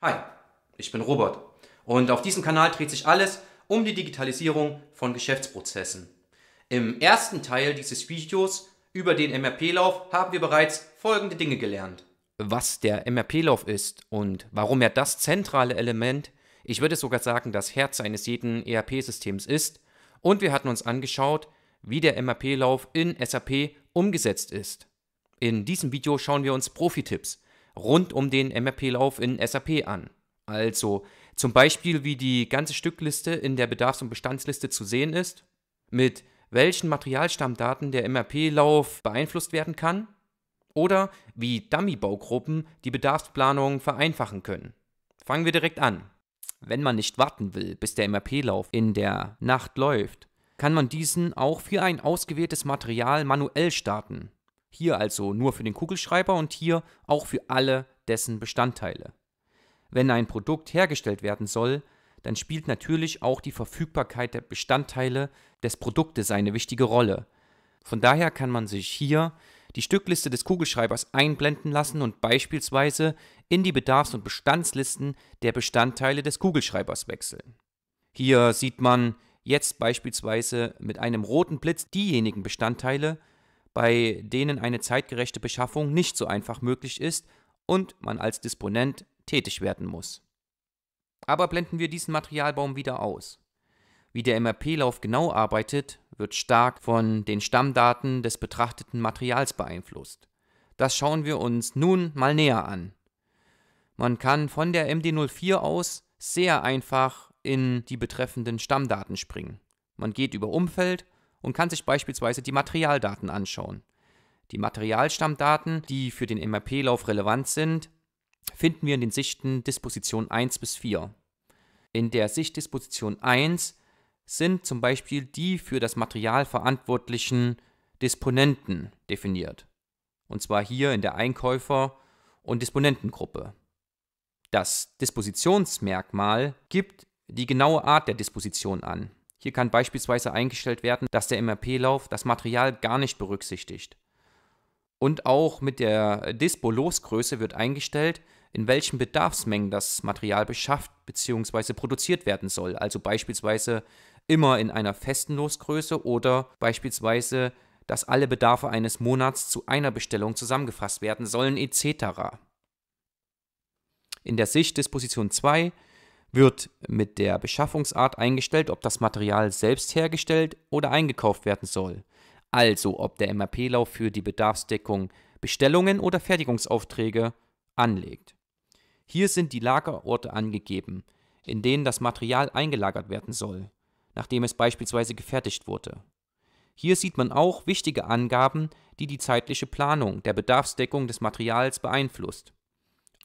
Hi, ich bin Robert und auf diesem Kanal dreht sich alles um die Digitalisierung von Geschäftsprozessen. Im ersten Teil dieses Videos über den MRP-Lauf haben wir bereits folgende Dinge gelernt. Was der MRP-Lauf ist und warum er das zentrale Element, ich würde sogar sagen das Herz eines jeden ERP-Systems ist und wir hatten uns angeschaut, wie der MRP-Lauf in SAP umgesetzt ist. In diesem Video schauen wir uns Profi-Tipps rund um den MRP-Lauf in SAP an. Also zum Beispiel, wie die ganze Stückliste in der Bedarfs- und Bestandsliste zu sehen ist, mit welchen Materialstammdaten der MRP-Lauf beeinflusst werden kann oder wie Dummy-Baugruppen die Bedarfsplanung vereinfachen können. Fangen wir direkt an. Wenn man nicht warten will, bis der MRP-Lauf in der Nacht läuft, kann man diesen auch für ein ausgewähltes Material manuell starten. Hier also nur für den Kugelschreiber und hier auch für alle dessen Bestandteile. Wenn ein Produkt hergestellt werden soll, dann spielt natürlich auch die Verfügbarkeit der Bestandteile des Produktes eine wichtige Rolle. Von daher kann man sich hier die Stückliste des Kugelschreibers einblenden lassen und beispielsweise in die Bedarfs- und Bestandslisten der Bestandteile des Kugelschreibers wechseln. Hier sieht man jetzt beispielsweise mit einem roten Blitz diejenigen Bestandteile, bei denen eine zeitgerechte Beschaffung nicht so einfach möglich ist und man als Disponent tätig werden muss. Aber blenden wir diesen Materialbaum wieder aus. Wie der MRP-Lauf genau arbeitet, wird stark von den Stammdaten des betrachteten Materials beeinflusst. Das schauen wir uns nun mal näher an. Man kann von der MD04 aus sehr einfach in die betreffenden Stammdaten springen. Man geht über Umfeld und kann sich beispielsweise die Materialdaten anschauen. Die Materialstammdaten, die für den MRP-Lauf relevant sind, finden wir in den Sichten Disposition 1 bis 4. In der Sicht Disposition 1 sind zum Beispiel die für das Material verantwortlichen Disponenten definiert. Und zwar hier in der Einkäufer- und Disponentengruppe. Das Dispositionsmerkmal gibt die genaue Art der Disposition an. Hier kann beispielsweise eingestellt werden, dass der MRP-Lauf das Material gar nicht berücksichtigt. Und auch mit der Dispo-Losgröße wird eingestellt, in welchen Bedarfsmengen das Material beschafft bzw. produziert werden soll. Also beispielsweise immer in einer festen Losgröße oder beispielsweise, dass alle Bedarfe eines Monats zu einer Bestellung zusammengefasst werden sollen etc. In der Sichtdisposition 2 wird mit der Beschaffungsart eingestellt, ob das Material selbst hergestellt oder eingekauft werden soll. Also ob der MRP-Lauf für die Bedarfsdeckung Bestellungen oder Fertigungsaufträge anlegt. Hier sind die Lagerorte angegeben, in denen das Material eingelagert werden soll, nachdem es beispielsweise gefertigt wurde. Hier sieht man auch wichtige Angaben, die die zeitliche Planung der Bedarfsdeckung des Materials beeinflusst.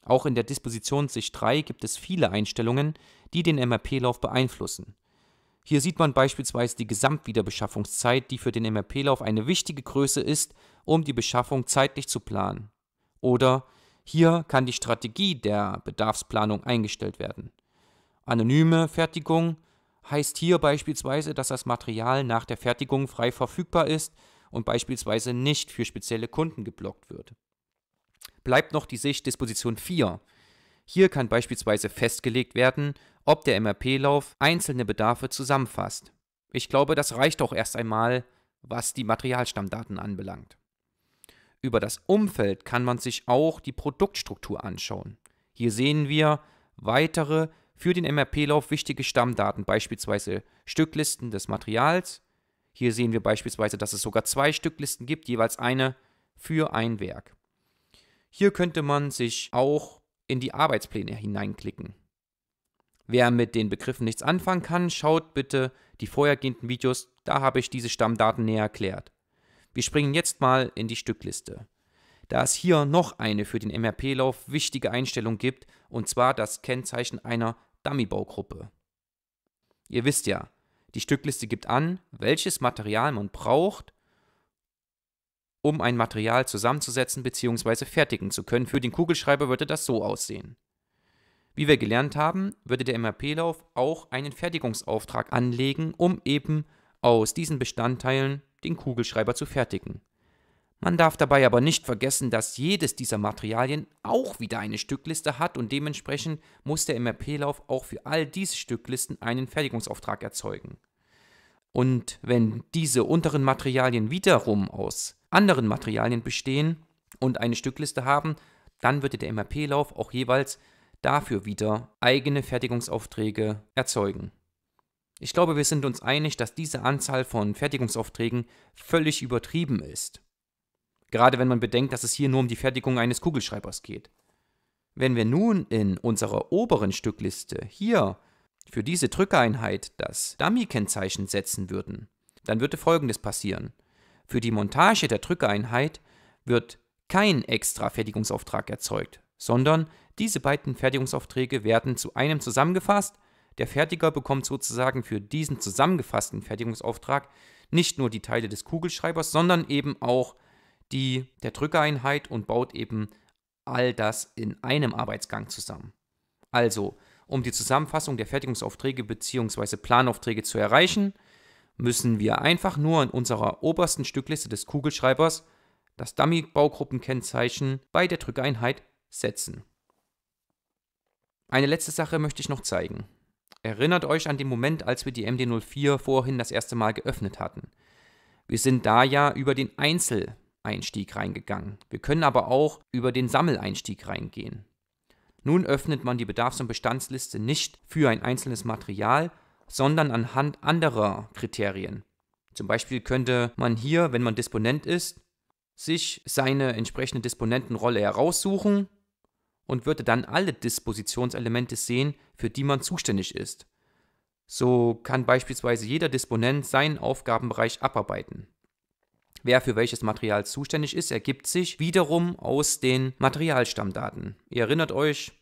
Auch in der Dispositionssicht 3 gibt es viele Einstellungen, die den MRP-Lauf beeinflussen. Hier sieht man beispielsweise die Gesamtwiederbeschaffungszeit, die für den MRP-Lauf eine wichtige Größe ist, um die Beschaffung zeitlich zu planen. Oder hier kann die Strategie der Bedarfsplanung eingestellt werden. Anonyme Fertigung heißt hier beispielsweise, dass das Material nach der Fertigung frei verfügbar ist und beispielsweise nicht für spezielle Kunden geblockt wird bleibt noch die Sichtdisposition 4. Hier kann beispielsweise festgelegt werden, ob der MRP-Lauf einzelne Bedarfe zusammenfasst. Ich glaube, das reicht auch erst einmal, was die Materialstammdaten anbelangt. Über das Umfeld kann man sich auch die Produktstruktur anschauen. Hier sehen wir weitere für den MRP-Lauf wichtige Stammdaten, beispielsweise Stücklisten des Materials. Hier sehen wir beispielsweise, dass es sogar zwei Stücklisten gibt, jeweils eine für ein Werk. Hier könnte man sich auch in die Arbeitspläne hineinklicken. Wer mit den Begriffen nichts anfangen kann, schaut bitte die vorhergehenden Videos, da habe ich diese Stammdaten näher erklärt. Wir springen jetzt mal in die Stückliste. Da es hier noch eine für den MRP-Lauf wichtige Einstellung gibt, und zwar das Kennzeichen einer Dummy-Baugruppe. Ihr wisst ja, die Stückliste gibt an, welches Material man braucht, um ein Material zusammenzusetzen bzw. fertigen zu können. Für den Kugelschreiber würde das so aussehen. Wie wir gelernt haben, würde der MRP-Lauf auch einen Fertigungsauftrag anlegen, um eben aus diesen Bestandteilen den Kugelschreiber zu fertigen. Man darf dabei aber nicht vergessen, dass jedes dieser Materialien auch wieder eine Stückliste hat und dementsprechend muss der MRP-Lauf auch für all diese Stücklisten einen Fertigungsauftrag erzeugen. Und wenn diese unteren Materialien wiederum aus anderen Materialien bestehen und eine Stückliste haben, dann würde der MRP-Lauf auch jeweils dafür wieder eigene Fertigungsaufträge erzeugen. Ich glaube, wir sind uns einig, dass diese Anzahl von Fertigungsaufträgen völlig übertrieben ist. Gerade wenn man bedenkt, dass es hier nur um die Fertigung eines Kugelschreibers geht. Wenn wir nun in unserer oberen Stückliste hier für diese Drückeinheit das Dummy-Kennzeichen setzen würden, dann würde Folgendes passieren. Für die Montage der Drückeinheit wird kein extra Fertigungsauftrag erzeugt, sondern diese beiden Fertigungsaufträge werden zu einem zusammengefasst. Der Fertiger bekommt sozusagen für diesen zusammengefassten Fertigungsauftrag nicht nur die Teile des Kugelschreibers, sondern eben auch die der Drückeinheit und baut eben all das in einem Arbeitsgang zusammen. Also, um die Zusammenfassung der Fertigungsaufträge bzw. Planaufträge zu erreichen, müssen wir einfach nur in unserer obersten Stückliste des Kugelschreibers das Dummy-Baugruppenkennzeichen bei der Drückeinheit setzen. Eine letzte Sache möchte ich noch zeigen. Erinnert euch an den Moment, als wir die MD04 vorhin das erste Mal geöffnet hatten. Wir sind da ja über den Einzeleinstieg reingegangen. Wir können aber auch über den Sammeleinstieg reingehen. Nun öffnet man die Bedarfs- und Bestandsliste nicht für ein einzelnes Material, sondern anhand anderer Kriterien. Zum Beispiel könnte man hier, wenn man Disponent ist, sich seine entsprechende Disponentenrolle heraussuchen und würde dann alle Dispositionselemente sehen, für die man zuständig ist. So kann beispielsweise jeder Disponent seinen Aufgabenbereich abarbeiten. Wer für welches Material zuständig ist, ergibt sich wiederum aus den Materialstammdaten. Ihr erinnert euch,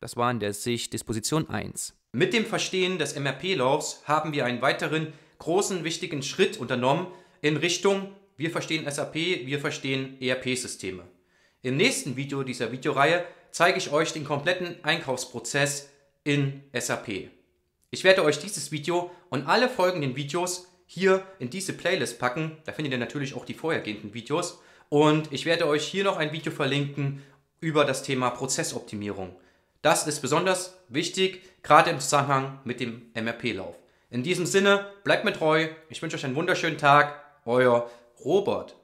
das war in der Sicht Disposition 1. Mit dem Verstehen des MRP-Laufs haben wir einen weiteren großen wichtigen Schritt unternommen in Richtung wir verstehen SAP, wir verstehen ERP-Systeme. Im nächsten Video dieser Videoreihe zeige ich euch den kompletten Einkaufsprozess in SAP. Ich werde euch dieses Video und alle folgenden Videos hier in diese Playlist packen. Da findet ihr natürlich auch die vorhergehenden Videos. Und ich werde euch hier noch ein Video verlinken über das Thema Prozessoptimierung. Das ist besonders wichtig, gerade im Zusammenhang mit dem MRP-Lauf. In diesem Sinne, bleibt mir treu. Ich wünsche euch einen wunderschönen Tag. Euer Robert.